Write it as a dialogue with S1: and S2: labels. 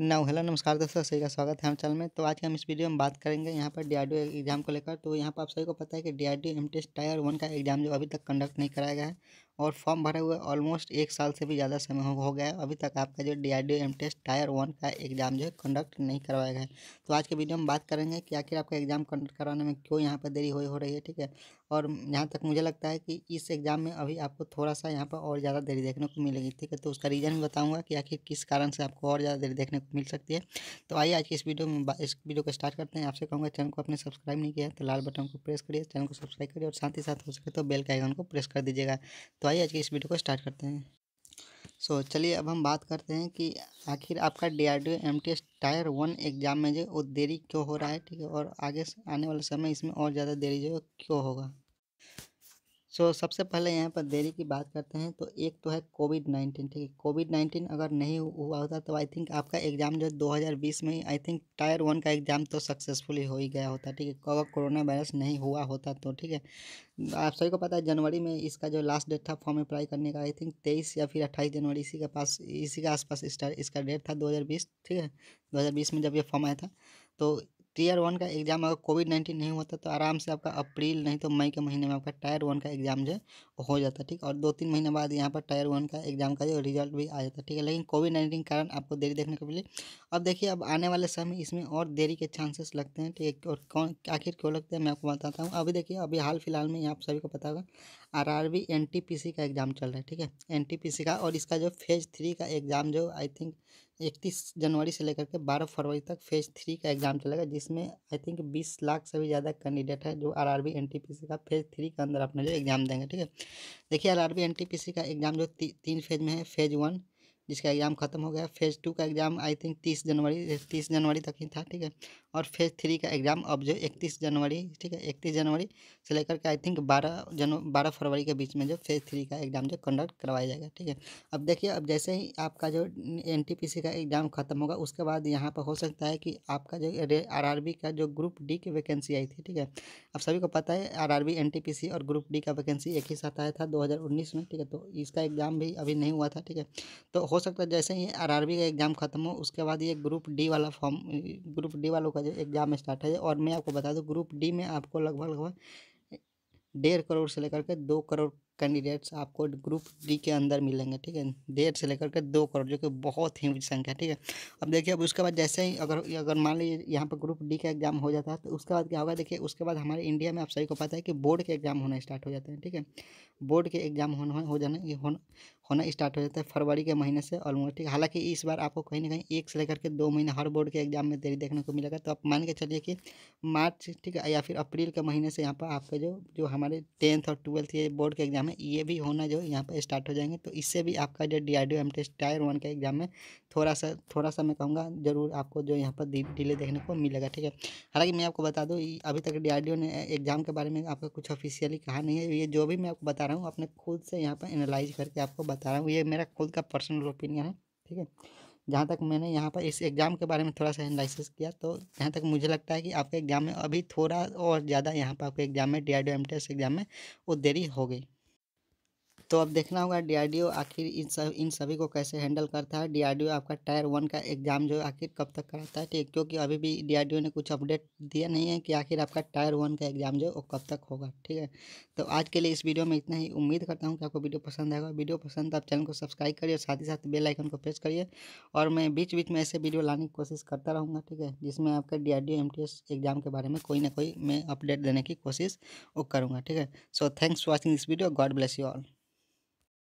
S1: now hello नमस्कार दोस्तों सही का स्वागत है हम चैनल में तो आज हम इस वीडियो में बात करेंगे यहाँ पर डीआरडीओ एग्जाम को लेकर तो यहाँ पर आप सभी को पता है कि DRDO MTS tier one का एग्जाम जो अभी तक कंडक्ट नहीं कराया गया है और फॉर्म भरे हुए ऑलमोस्ट एक साल से भी ज़्यादा समय हो, गया है अभी तक आपका जो D R MTS tier one का एग्जाम जो है कंडक्ट नहीं करवाया गया है तो आज के वीडियो में बात करेंगे कि आखिर आपका एग्जाम कंडक्ट कराने में क्यों यहाँ पर देरी हो रही है ठीक है और यहाँ तक मुझे लगता है कि इस एग्ज़ाम में अभी आपको थोड़ा सा यहाँ पर और ज़्यादा देरी देखने को मिलेगी ठीक है तो उसका रीज़न भी बताऊँगा कि आखिर किस कारण से आपको और ज़्यादा देरी देखने को मिल सकती है तो आइए आज की इस वीडियो में इस वीडियो को स्टार्ट करते हैं आपसे कहूँगा चैनल को आपने सब्सक्राइब नहीं किया तो लाल बटन को प्रेस करिए चैनल को सब्सक्राइब करिए और साथ ही साथ हो सके तो बेल का आइकन को प्रेस कर दीजिएगा तो आइए आज की इस वीडियो को स्टार्ट करते हैं सो so, चलिए अब हम बात करते हैं कि आखिर आपका D R D M T S tier one exam में जो वो देरी क्यों हो रहा है ठीक है और आगे आने वाले समय इसमें और ज़्यादा देरी जो क्यों होगा सो so, सबसे पहले यहाँ पर देरी की बात करते हैं तो एक तो है कोविड नाइन्टीन ठीक है कोविड नाइन्टीन अगर नहीं हुआ होता तो आई थिंक आपका एग्ज़ाम जो दो हज़ार बीस में आई थिंक टायर वन का एग्ज़ाम तो सक्सेसफुली हो ही गया होता ठीक है अगर कोरोना वायरस नहीं हुआ होता तो ठीक है आप सभी को पता है जनवरी में इसका जो लास्ट डेट था फॉर्म अप्लाई करने का आई थिंक तेईस या फिर अट्ठाईस जनवरी इसी के पास इसी के आसपास इसका डेट था दो ठीक है दो में जब यह फॉर्म आया था तो टीयर वन का एग्ज़ाम अगर कोविड नाइन्टीन नहीं होता तो आराम से आपका अप्रैल नहीं तो मई के महीने में आपका टायर वन का एग्ज़ाम जो हो जाता ठीक और दो तीन महीने बाद यहाँ पर टायर वन का एग्ज़ाम का जो रिजल्ट भी आ जाता ठीक है लेकिन कोविड नाइन्टीन कारण आपको देरी देखने को मिली अब देखिए अब आने वाले समय इसमें और देरी के चांसेस लगते हैं ठीक है और कौन आखिर क्यों लगते हैं मैं आपको बताता हूँ अभी देखिए अभी हाल फिलहाल में आप सभी को पता होगा R R B N T P C का एग्ज़ाम चल रहा है ठीक है एन टी पी सी का और इसका जो फेज़ थ्री का एग्ज़ाम जो आई थिंक इकतीस जनवरी से लेकर के बारह फरवरी तक फेज़ थ्री का एग्ज़ाम चलेगा जिसमें आई थिंक बीस लाख से भी ज़्यादा कैंडिडेट है जो R R B N T P C का फेज़ थ्री के अंदर अपना जो एग्ज़ाम देंगे ठीक है देखिए R R B N T P C का एग्ज़ाम जो ती, तीन फेज में है फेज़ वन जिसका एग्ज़ाम खत्म हो गया फेज़ टू का एग्ज़ाम आई थिंक तीस जनवरी तीस जनवरी तक ही था ठीक है और फेज थ्री का एग्ज़ाम अब जो इकतीस जनवरी ठीक है इकतीस जनवरी से लेकर के आई थिंक बारह जन बारह फरवरी के बीच में जो फेज थ्री का एग्ज़ाम जो कंडक्ट करवाया जाएगा ठीक है अब देखिए अब जैसे ही आपका जो एन का एग्ज़ाम ख़त्म होगा उसके बाद यहाँ पर हो सकता है कि आपका जो आर का जो ग्रुप डी की वैकेंसी आई थी ठीक है अब सभी को पता है आर आर और ग्रुप डी का वैकेंसी एक ही साथ आया था दो में ठीक है तो इसका एग्ज़ाम भी अभी नहीं हुआ था ठीक है तो हो सकता है जैसे ही आर का एग्ज़ाम खत्म हो उसके बाद ये ग्रुप डी वाला फॉर्म ग्रुप डी वालों का एग्ज़ाम स्टार्ट है और मैं आपको बता दूँ ग्रुप डी में आपको लगभग लगभग डेढ़ करोड़ से लेकर के दो करोड़ कैंडिडेट्स आपको ग्रुप डी के अंदर मिलेंगे ठीक है डेढ़ से लेकर के दो करोड़ जो कि बहुत ही संख्या ठीक है अब देखिए अब उसके बाद जैसे ही अगर अगर मान लीजिए यहाँ पर ग्रुप डी का एग्जाम हो जाता है तो उसके बाद क्या होगा देखिए उसके बाद हमारे इंडिया में आप सभी को पता है कि बोर्ड के एग्जाम होना स्टार्ट हो जाते हैं ठीक है बोर्ड के एग्जाम होना हो जाना ये होना होना स्टार्ट हो जाता है फरवरी के महीने से ऑलमोस्ट ठीक हालांकि इस बार आपको कहीं ना कहीं एक से लेकर के दो महीने हर बोर्ड के एग्जाम में देरी देखने को मिलेगा तो आप मान के चलिए कि मार्च ठीक है या फिर अप्रैल के महीने से यहाँ पर आपके जो जो हमारे टेंथ और ट्वेल्थ ये बोर्ड के एग्जाम एग्जाम है ये भी होना जो यहाँ पर स्टार्ट हो जाएंगे तो इससे भी आपका जो D R D MTS tier one का एग्जाम है थोड़ा सा थोड़ा सा मैं कहूँगा जरूर आपको जो यहाँ पर डिले देखने को मिलेगा ठीक है हालांकि मैं आपको बता दूँ अभी तक डी ने एग्जाम के बारे में आपका कुछ ऑफिशियली कहा नहीं है ये जो भी मैं आपको बता रहा हूँ अपने खुद से यहाँ पर एनालाइज करके आपको बता रहा हूँ ये मेरा खुद का पर्सनल ओपिनियन है ठीक है जहाँ तक मैंने यहाँ पर इस एग्ज़ाम के बारे में थोड़ा सा एनालिसिस किया तो जहाँ तक मुझे लगता है कि आपके एग्ज़ाम में अभी थोड़ा और ज़्यादा यहाँ पर आपके एग्ज़ाम में D R MTS exam में वो देरी हो गई तो अब देखना होगा डीआरडीओ आखिर इन सब इन सभी को कैसे हैंडल करता है डीआरडीओ आपका टायर वन का एग्जाम जो है आखिर कब तक कराता है ठीक क्योंकि अभी भी डीआरडीओ ने कुछ अपडेट दिया नहीं है कि आखिर आपका टायर वन का एग्जाम जो है वो कब तक होगा ठीक है तो आज के लिए इस वीडियो में इतना ही उम्मीद करता हूँ कि आपको वीडियो पसंद आएगा वीडियो पसंद आप चैनल को सब्सक्राइब करिए और साथ ही साथ बेलाइकन को प्रेस करिए और मैं बीच बीच में ऐसे वीडियो लाने की कोशिश करता रहूँगा ठीक है जिसमें आपका डी आर एग्जाम के बारे में कोई ना कोई मैं अपडेट देने की कोशिश वो करूँगा ठीक है so thanks for watching this video God bless you all